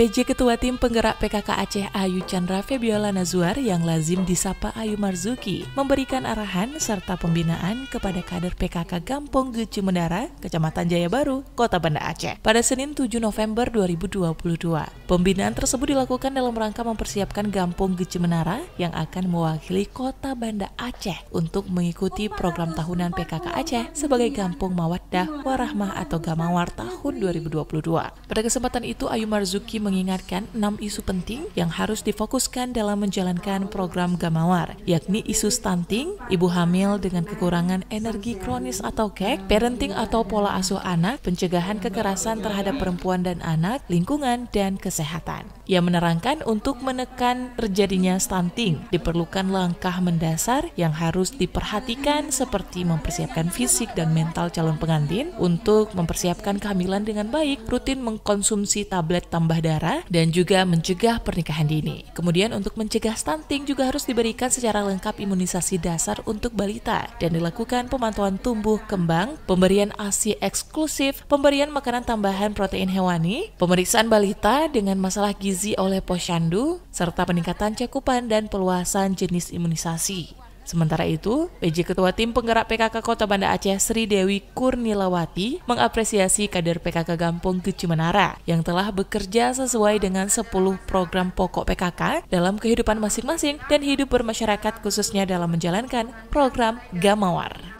PJ Ketua Tim Penggerak PKK Aceh Ayu Chandra Febiola Nazwar yang lazim disapa Ayu Marzuki memberikan arahan serta pembinaan kepada kader PKK Gampong Gece Mendara, Kecamatan Jaya Baru, Kota Banda Aceh pada Senin 7 November 2022. Pembinaan tersebut dilakukan dalam rangka mempersiapkan Gampong Gece Menara yang akan mewakili Kota Banda Aceh untuk mengikuti program tahunan PKK Aceh sebagai Gampong Mawaddah Warahmah atau Gamawar tahun 2022. Pada kesempatan itu Ayu Marzuki mengingatkan enam isu penting yang harus difokuskan dalam menjalankan program Gamawar, yakni isu stunting, ibu hamil dengan kekurangan energi kronis atau kek, parenting atau pola asuh anak, pencegahan kekerasan terhadap perempuan dan anak, lingkungan, dan kesehatan. Ia menerangkan untuk menekan terjadinya stunting, diperlukan langkah mendasar yang harus diperhatikan seperti mempersiapkan fisik dan mental calon pengantin untuk mempersiapkan kehamilan dengan baik, rutin mengkonsumsi tablet tambah darah negara dan juga mencegah pernikahan dini. Kemudian untuk mencegah stunting juga harus diberikan secara lengkap imunisasi dasar untuk balita dan dilakukan pemantauan tumbuh kembang, pemberian ASI eksklusif, pemberian makanan tambahan protein hewani, pemeriksaan balita dengan masalah gizi oleh posyandu, serta peningkatan cakupan dan peluasan jenis imunisasi. Sementara itu, PJ Ketua Tim Penggerak PKK Kota Banda Aceh Sri Dewi Kurnilawati mengapresiasi kader PKK Gampung Menara yang telah bekerja sesuai dengan 10 program pokok PKK dalam kehidupan masing-masing dan hidup bermasyarakat khususnya dalam menjalankan program Gamawar.